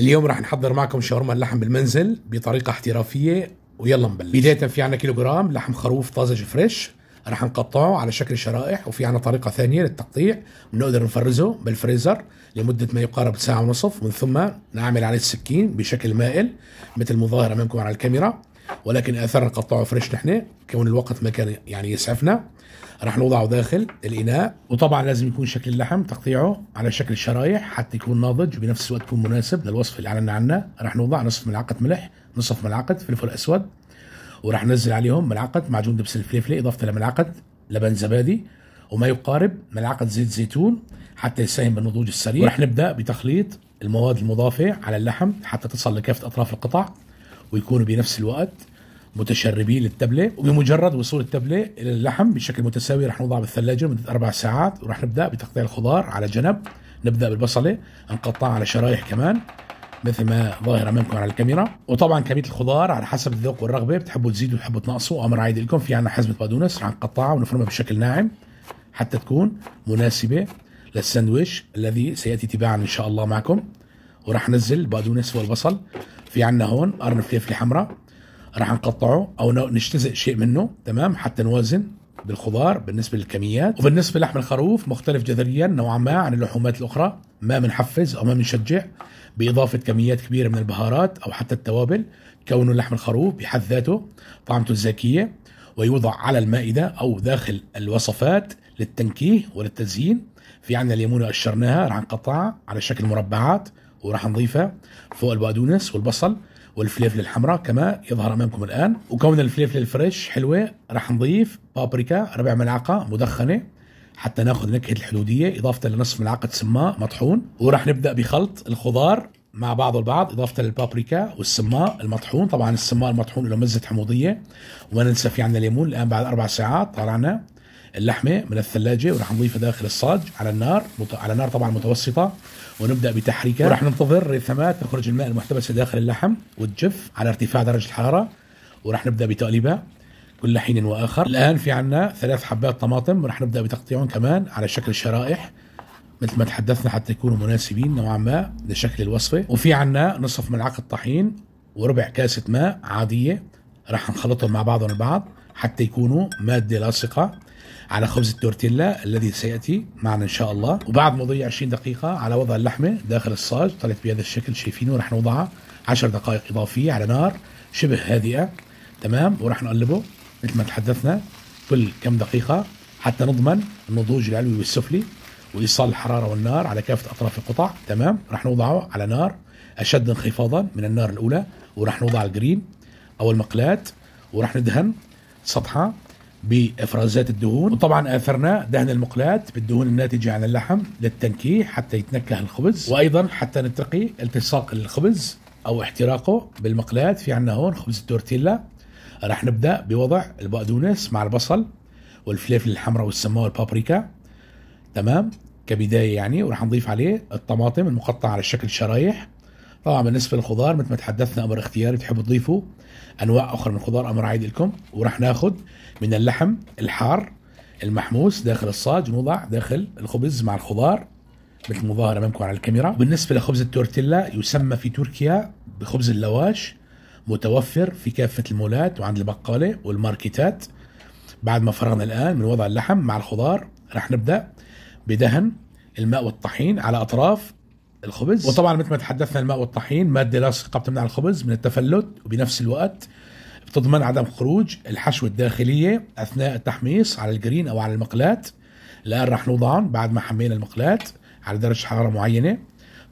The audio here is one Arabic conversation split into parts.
اليوم راح نحضر معكم شاورما اللحم بالمنزل بطريقه احترافيه ويلا نبلش بدايه في عنا كيلو جرام لحم خروف طازج فريش راح نقطعه على شكل شرائح وفي عنا طريقه ثانيه للتقطيع بنقدر نفرزه بالفريزر لمده ما يقارب ساعه ونصف ومن ثم نعمل عليه السكين بشكل مائل مثل مظاهر امامكم على الكاميرا ولكن اثرنا قطعه فريش نحن كون الوقت ما كان يعني يسعفنا راح نوضعه داخل الاناء وطبعا لازم يكون شكل اللحم تقطيعه على شكل شرايح حتى يكون ناضج وبنفس الوقت يكون مناسب للوصف اللي اعلنا عنه راح نوضع نصف ملعقه ملح نصف ملعقه فلفل اسود وراح ننزل عليهم ملعقه معجون دبس الفليفله اضافه لملعقه لبن زبادي وما يقارب ملعقه زيت زيتون حتى يساهم بالنضوج السريع راح نبدا بتخليط المواد المضافه على اللحم حتى تصل لكافه اطراف القطع ويكونوا بنفس الوقت متشربين للتبله وبمجرد وصول التبله الى اللحم بشكل متساوي رح نوضعها بالثلاجه لمده اربع ساعات ورح نبدا بتقطيع الخضار على جنب نبدا بالبصله نقطعها على شرايح كمان مثل ما ظاهر امامكم على الكاميرا وطبعا كميه الخضار على حسب الذوق والرغبه بتحبوا تزيدوا بتحبوا تنقصوا امر عايد لكم في عندنا حزمه بقدونس رح نقطعها ونفرمها بشكل ناعم حتى تكون مناسبه للساندويش الذي سياتي تباعا ان شاء الله معكم ورح ننزل البقدونس والبصل في عندنا هون قرن فليفله حمراء راح نقطعه او نجتزئ شيء منه تمام حتى نوازن بالخضار بالنسبه للكميات وبالنسبه لحم الخروف مختلف جذريا نوعا ما عن اللحومات الاخرى ما بنحفز او ما بنشجع باضافه كميات كبيره من البهارات او حتى التوابل كونه لحم الخروف بحد ذاته طعمته الزاكيه ويوضع على المائده او داخل الوصفات للتنكيه وللتزيين في عندنا الليمونه قشرناها رح نقطعها على شكل مربعات وراح نضيفه فوق البقدونس والبصل والفليفل الحمراء كما يظهر امامكم الان وكون الفليفل الفريش حلوه راح نضيف بابريكا ربع ملعقه مدخنه حتى ناخذ نكهه الحدوديه اضافه لنصف ملعقه سماء مطحون وراح نبدا بخلط الخضار مع بعضه البعض اضافه للبابريكا والسماء المطحون طبعا السماء المطحون له مزه حموضيه وما ننسى في عندنا ليمون الان بعد اربع ساعات طلعنا اللحمه من الثلاجه وراح نضيفها داخل الصاج على النار على نار طبعا متوسطه ونبدا بتحريكها وراح ننتظر ثمات تخرج الماء المحتبسه داخل اللحم وتجف على ارتفاع درجه الحراره وراح نبدا بتقليبها كل حين واخر الان في عنا ثلاث حبات طماطم وراح نبدا بتقطيعهم كمان على شكل شرائح مثل ما تحدثنا حتى يكونوا مناسبين نوعا ما لشكل الوصفه وفي عنا نصف ملعقه طحين وربع كاسه ماء عاديه راح نخلطهم مع بعضهم البعض حتى يكونوا ماده لاصقه على خبز التورتيلا الذي سياتي معنا ان شاء الله وبعد مضي 20 دقيقه على وضع اللحمه داخل الصاج طلعت بهذا الشكل شايفينه رح نوضعها 10 دقائق اضافيه على نار شبه هادئه تمام وراح نقلبه مثل ما تحدثنا كل كم دقيقه حتى نضمن النضوج العلوي والسفلي وايصال الحراره والنار على كافه اطراف القطع تمام راح نوضعه على نار اشد انخفاضا من النار الاولى وراح نوضع الجرين او المقلات وراح ندهن سطحه بافرازات الدهون وطبعا اثرنا دهن المقلات بالدهون الناتجه عن اللحم للتنكيه حتى يتنكه الخبز وايضا حتى نتقي التصاق الخبز او احتراقه بالمقلات في عندنا هون خبز التورتيلا راح نبدا بوضع البقدونس مع البصل والفليفل الحمراء والسماء والبابريكا تمام كبدايه يعني وراح نضيف عليه الطماطم المقطعه على شكل شرايح طبعا بالنسبه للخضار مثل ما تحدثنا امر اختياري بتحبوا تضيفوا انواع اخرى من الخضار امر عادي لكم وراح ناخذ من اللحم الحار المحموس داخل الصاج ونوضع داخل الخبز مع الخضار مثل المظاهر امامكم على الكاميرا بالنسبه لخبز التورتيلا يسمى في تركيا بخبز اللواش متوفر في كافه المولات وعند البقاله والماركتات بعد ما فرغنا الان من وضع اللحم مع الخضار راح نبدا بدهن الماء والطحين على اطراف الخبز وطبعا مثل ما تحدثنا الماء والطحين ماده لاصقه بتمنع الخبز من التفلت وبنفس الوقت بتضمن عدم خروج الحشوة الداخلية أثناء التحميص على الجرين أو على المقلاة الآن رح نوضعهم بعد ما حمينا المقلاة على درجة حرارة معينة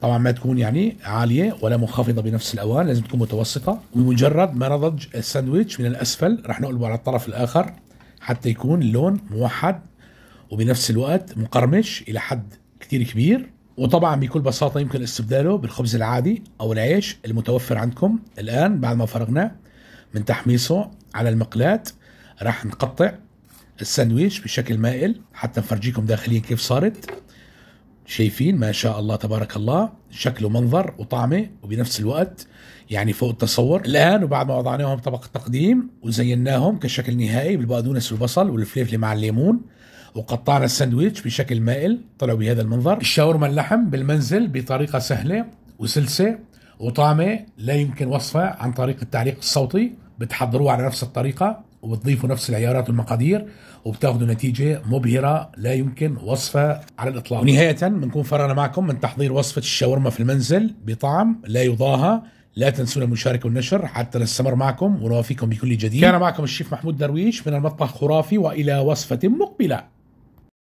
طبعا ما تكون يعني عالية ولا منخفضة بنفس الأوان لازم تكون متوسطة ومجرد ما نضج الساندويتش من الأسفل رح نقلبه على الطرف الآخر حتى يكون اللون موحد وبنفس الوقت مقرمش إلى حد كتير كبير وطبعا بكل بساطة يمكن استبداله بالخبز العادي أو العيش المتوفر عندكم الآن بعد ما فرغناه من تحميصه على المقلاة راح نقطع السندويش بشكل مائل حتى نفرجيكم داخليا كيف صارت شايفين ما شاء الله تبارك الله شكله منظر وطعمه وبنفس الوقت يعني فوق التصور الآن وبعد ما وضعناهم طبق التقديم وزيناهم كشكل نهائي بالبقدونس والبصل والفليفلة مع الليمون وقطعنا الساندويتش بشكل مائل طلعوا بهذا المنظر الشاورما اللحم بالمنزل بطريقة سهلة وسلسة وطعمة لا يمكن وصفها عن طريق التعليق الصوتي بتحضروه على نفس الطريقة وبتضيفوا نفس العيارات والمقادير وبتاخذوا نتيجة مبهرة لا يمكن وصفها على الإطلاق ونهاية بنكون فرنا معكم من تحضير وصفة الشاورما في المنزل بطعم لا يضاهى لا تنسونا المشاركة والنشر حتى نستمر معكم ونوافيكم بكل جديد كان معكم الشيف محمود درويش من المطبخ خرافي وإلى وصفة مقبلة